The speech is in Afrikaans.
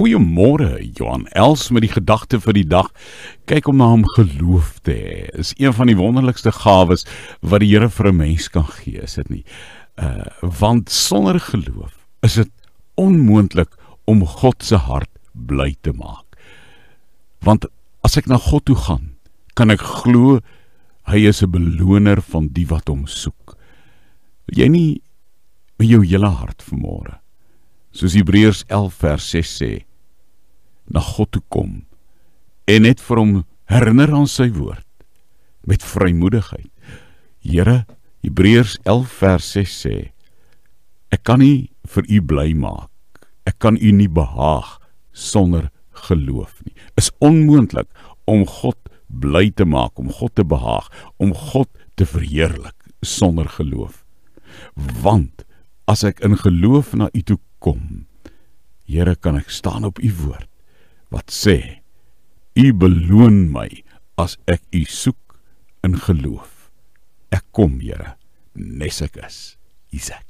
Goeiemôre Johan Els met die gedagte vir die dag. Kyk om na hom geloof te hê. Is een van die wonderlikste gawes wat die Here vir 'n mens kan gee, is dit nie? Uh want sonder geloof is dit onmoontlik om God se hart bly te maak. Want as ek na God toe gaan, kan ek glo hy is 'n beloner van die wat hom soek. Wil jy nie met jou hele hart vermoor? Soos Hebreërs 11 vers 6 sê, na God toe kom en net vir hom herinner aan sy woord met vrymoedigheid. Here, Hebreërs 11 vers 6 sê: Ek kan nie vir u bly maak. Ek kan u nie behaag sonder geloof nie. Is onmoontlik om God bly te maak, om God te behaag, om God te verheerlik sonder geloof. Want as ek in geloof na u toe kom, Here, kan ek staan op u woord wat sê: U beloon my as ek U soek in geloof. Ek kom, Here, nes ek is. Isak